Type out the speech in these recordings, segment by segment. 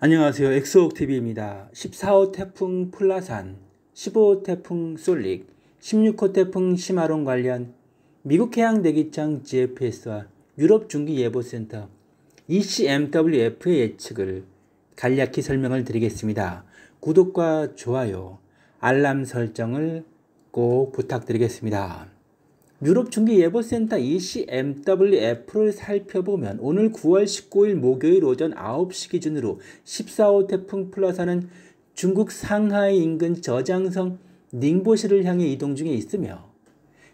안녕하세요. 엑소옥TV입니다. 14호 태풍 플라산, 15호 태풍 솔릭, 16호 태풍 시마론 관련 미국 해양대기청 GFS와 유럽 중기예보센터 ECMWF의 예측을 간략히 설명을 드리겠습니다. 구독과 좋아요, 알람 설정을 꼭 부탁드리겠습니다. 유럽중기예보센터 ECMWF를 살펴보면 오늘 9월 19일 목요일 오전 9시 기준으로 14호 태풍 플라사는 중국 상하이 인근 저장성 닝보시를 향해 이동 중에 있으며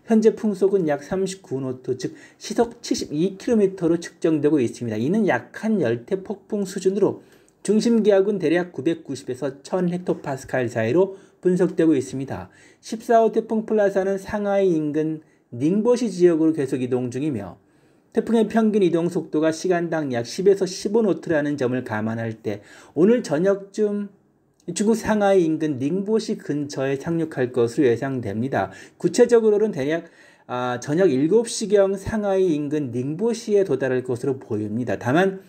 현재 풍속은 약 39노트, 즉 시속 72km로 측정되고 있습니다. 이는 약한 열대 폭풍 수준으로 중심 기압은 대략 990에서 1000헥토파스칼 사이로 분석되고 있습니다. 14호 태풍 플라사는 상하이 인근 닝버시 지역으로 계속 이동 중이며 태풍의 평균 이동 속도가 시간당 약 10에서 15노트라는 점을 감안할 때 오늘 저녁쯤 중국 상하이 인근 닝보시 근처에 상륙할 것으로 예상됩니다. 구체적으로는 대략 아, 저녁 7시경 상하이 인근 닝보시에 도달할 것으로 보입니다. 다만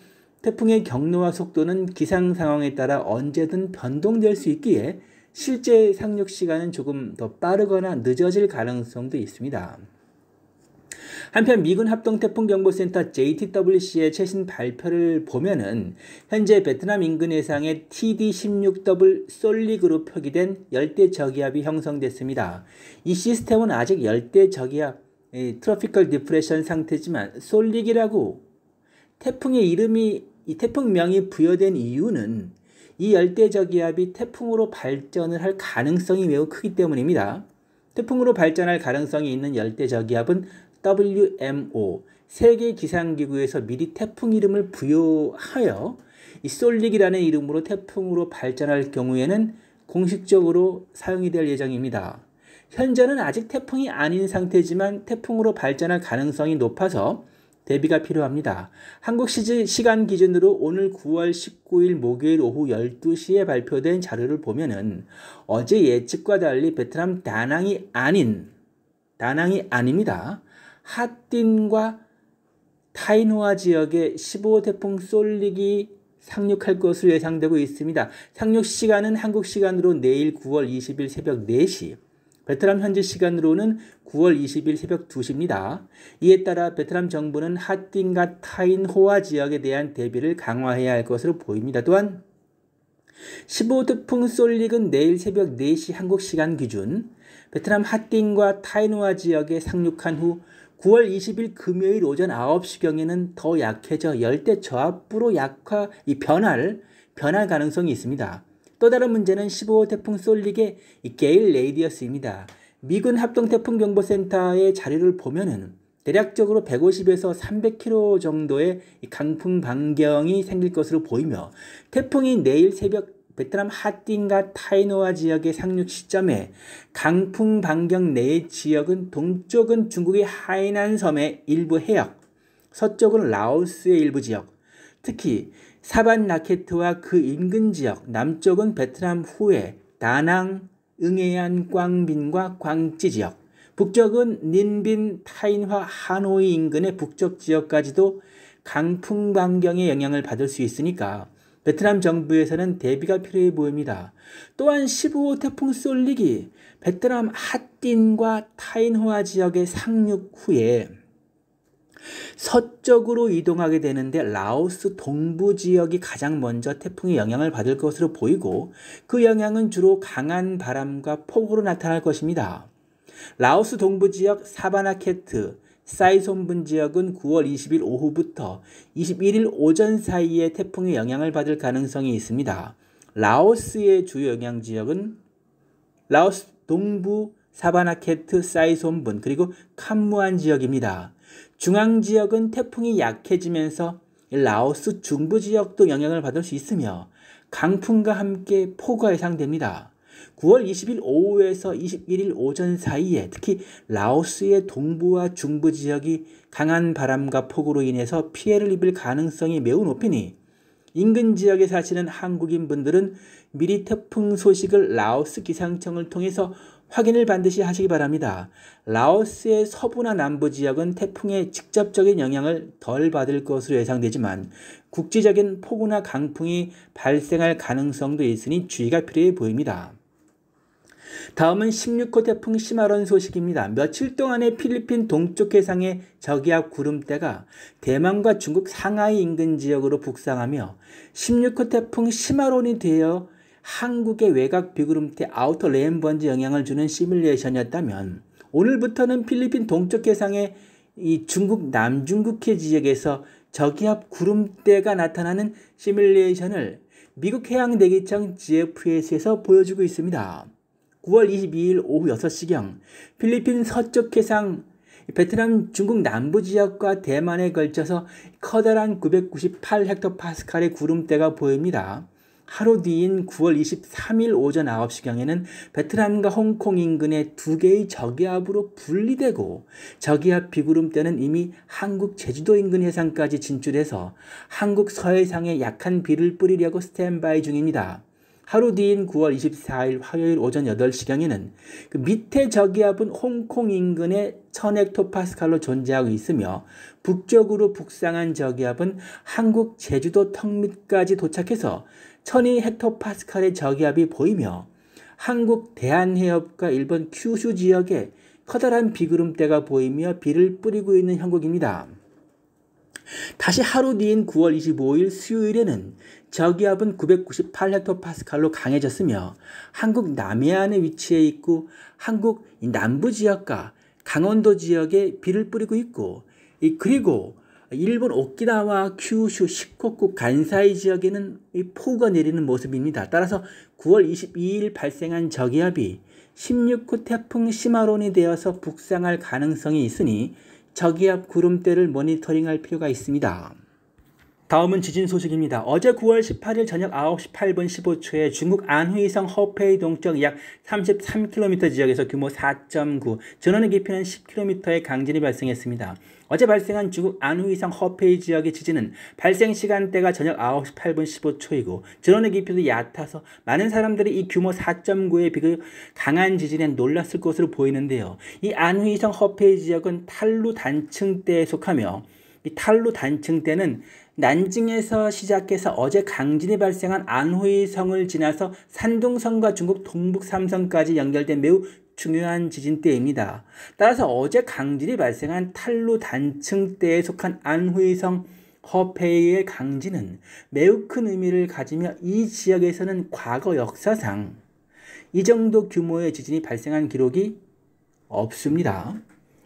태풍의 경로와 속도는 기상 상황에 따라 언제든 변동될 수 있기에 실제 상륙 시간은 조금 더 빠르거나 늦어질 가능성도 있습니다. 한편 미군 합동태풍경보센터 JTWC의 최신 발표를 보면은 현재 베트남 인근 해상에 TD-16W 솔릭으로 표기된 열대 저기압이 형성됐습니다. 이 시스템은 아직 열대 저기압 트로피컬 디프레션 상태지만 솔릭이라고 태풍의 이름이 이 태풍명이 부여된 이유는 이 열대 저기압이 태풍으로 발전을 할 가능성이 매우 크기 때문입니다. 태풍으로 발전할 가능성이 있는 열대 저기압은 WMO 세계 기상기구에서 미리 태풍 이름을 부여하여 이 솔릭이라는 이름으로 태풍으로 발전할 경우에는 공식적으로 사용이 될 예정입니다. 현재는 아직 태풍이 아닌 상태지만 태풍으로 발전할 가능성이 높아서 대비가 필요합니다. 한국 시간 즌시 기준으로 오늘 9월 19일 목요일 오후 12시에 발표된 자료를 보면은 어제 예측과 달리 베트남 다낭이 아닌 다낭이 아닙니다. 핫딘과 타이노아 지역에 15호태풍 쏠릭이 상륙할 것으로 예상되고 있습니다. 상륙 시간은 한국 시간으로 내일 9월 20일 새벽 4시, 베트남 현지 시간으로는 9월 20일 새벽 2시입니다. 이에 따라 베트남 정부는 핫딘과 타인호아 지역에 대한 대비를 강화해야 할 것으로 보입니다. 또한 15태풍 솔릭은 내일 새벽 4시 한국 시간 기준 베트남 핫딘과 타이노아 지역에 상륙한 후 9월 20일 금요일 오전 9시경에는 더 약해져 열대 저압부로 약화, 이변화 변할 가능성이 있습니다. 또 다른 문제는 15호 태풍 솔릭의 게일 레이디어스입니다. 미군 합동태풍경보센터의 자료를 보면은 대략적으로 150에서 300km 정도의 강풍 반경이 생길 것으로 보이며 태풍이 내일 새벽 베트남 하띵과 타이노아 지역의 상륙 시점에 강풍 반경 내 지역은 동쪽은 중국의 하이난 섬의 일부 해역, 서쪽은 라오스의 일부 지역, 특히 사반 라케트와 그 인근 지역, 남쪽은 베트남 후에 다낭, 응해안, 꽝빈과 광찌 지역, 북쪽은 닌빈, 타인화, 하노이 인근의 북쪽 지역까지도 강풍 반경의 영향을 받을 수 있으니까 베트남 정부에서는 대비가 필요해 보입니다. 또한 15호 태풍 쏠릭이 베트남 핫딘과 타인호아 지역의 상륙 후에 서쪽으로 이동하게 되는데 라오스 동부 지역이 가장 먼저 태풍의 영향을 받을 것으로 보이고 그 영향은 주로 강한 바람과 폭우로 나타날 것입니다. 라오스 동부 지역 사바나케트, 사이손분 지역은 9월 20일 오후부터 21일 오전 사이에 태풍의 영향을 받을 가능성이 있습니다. 라오스의 주요 영향 지역은 라오스 동부 사바나케트 사이손분 그리고 캄무안 지역입니다. 중앙 지역은 태풍이 약해지면서 라오스 중부 지역도 영향을 받을 수 있으며 강풍과 함께 폭우가 예상됩니다. 9월 20일 오후에서 21일 오전 사이에 특히 라오스의 동부와 중부 지역이 강한 바람과 폭우로 인해서 피해를 입을 가능성이 매우 높으니 인근 지역에 사시는 한국인 분들은 미리 태풍 소식을 라오스 기상청을 통해서 확인을 반드시 하시기 바랍니다. 라오스의 서부나 남부 지역은 태풍의 직접적인 영향을 덜 받을 것으로 예상되지만 국제적인 폭우나 강풍이 발생할 가능성도 있으니 주의가 필요해 보입니다. 다음은 16호 태풍 시마론 소식입니다. 며칠 동안의 필리핀 동쪽 해상의 저기압 구름대가 대만과 중국 상하이 인근 지역으로 북상하며 16호 태풍 시마론이 되어 한국의 외곽 비구름대 아우터 레인번지 영향을 주는 시뮬레이션이었다면 오늘부터는 필리핀 동쪽 해상의 이 중국 남중국해 지역에서 저기압 구름대가 나타나는 시뮬레이션을 미국 해양대기청 GFS에서 보여주고 있습니다. 9월 22일 오후 6시경 필리핀 서쪽 해상 베트남 중국 남부 지역과 대만에 걸쳐서 커다란 998헥토파스칼의 구름대가 보입니다. 하루 뒤인 9월 23일 오전 9시경에는 베트남과 홍콩 인근의 두 개의 저기압으로 분리되고 저기압 비구름대는 이미 한국 제주도 인근 해상까지 진출해서 한국 서해상에 약한 비를 뿌리려고 스탠바이 중입니다. 하루 뒤인 9월 24일 화요일 오전 8시경에는 그 밑에 저기압은 홍콩 인근의 천헥토파스칼로 존재하고 있으며 북쪽으로 북상한 저기압은 한국 제주도 턱 밑까지 도착해서 천이 헥토파스칼의 저기압이 보이며 한국 대한해협과 일본 큐슈 지역에 커다란 비구름대가 보이며 비를 뿌리고 있는 형국입니다. 다시 하루 뒤인 9월 25일 수요일에는 저기압은 998헥토파스칼로 강해졌으며 한국 남해안에 위치해 있고 한국 남부 지역과 강원도 지역에 비를 뿌리고 있고 그리고 일본 오키나와 큐슈 시코쿠 간사이 지역에는 폭우가 내리는 모습입니다. 따라서 9월 22일 발생한 저기압이 16호 태풍 시마론이 되어서 북상할 가능성이 있으니 저기 압 구름대를 모니터링할 필요가 있습니다. 다음은 지진 소식입니다. 어제 9월 18일 저녁 9시 8분 15초에 중국 안후이성 허페이 동쪽 약 33km 지역에서 규모 4.9, 전원의 깊이는 10km의 강진이 발생했습니다. 어제 발생한 중국 안후이성 허페이 지역의 지진은 발생 시간대가 저녁 9시 8분 15초이고 전원의 깊이도 얕아서 많은 사람들이 이 규모 4.9에 비교 강한 지진에 놀랐을 것으로 보이는데요. 이 안후이성 허페이 지역은 탈루 단층대에 속하며 이 탈루 단층대는 난징에서 시작해서 어제 강진이 발생한 안후이성을 지나서 산둥성과 중국 동북 삼성까지 연결된 매우 중요한 지진대입니다. 따라서 어제 강진이 발생한 탈루 단층대에 속한 안후이성 허페이의 강진은 매우 큰 의미를 가지며 이 지역에서는 과거 역사상 이 정도 규모의 지진이 발생한 기록이 없습니다.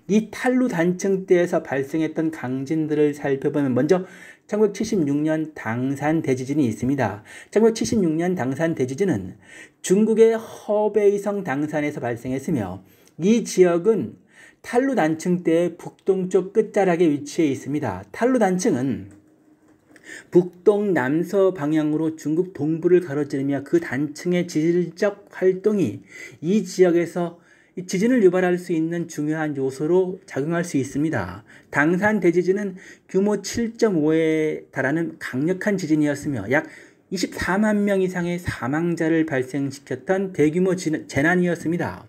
이 탈루 단층 때에서 발생했던 강진들을 살펴보면 먼저 1976년 당산 대지진이 있습니다. 1976년 당산 대지진은 중국의 허베이성 당산에서 발생했으며 이 지역은 탈루 단층 때의 북동쪽 끝자락에 위치해 있습니다. 탈루 단층은 북동남서 방향으로 중국 동부를 가로지르며 그 단층의 지질적 활동이 이 지역에서 지진을 유발할 수 있는 중요한 요소로 작용할 수 있습니다. 당산 대지진은 규모 7.5에 달하는 강력한 지진이었으며 약 24만 명 이상의 사망자를 발생시켰던 대규모 재난이었습니다.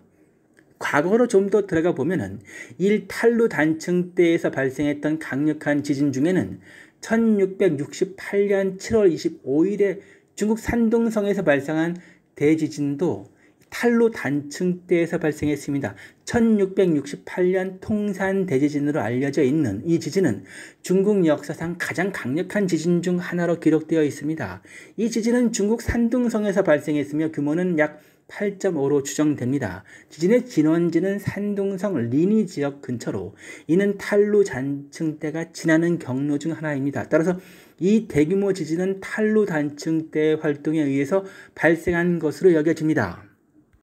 과거로 좀 더 들어가 보면은 일탈루 단층 때에서 발생했던 강력한 지진 중에는 1668년 7월 25일에 중국 산둥성에서 발생한 대지진도 탈루 단층 때에서 발생했습니다. 1668년 통산 대지진으로 알려져 있는 이 지진은 중국 역사상 가장 강력한 지진 중 하나로 기록되어 있습니다. 이 지진은 중국 산둥성에서 발생했으며 규모는 약 8.5로 추정됩니다. 지진의 진원지는 산둥성 리니 지역 근처로 이는 탈루 잔층대가 지나는 경로 중 하나입니다. 따라서 이 대규모 지진은 탈루 단층대 활동에 의해서 발생한 것으로 여겨집니다.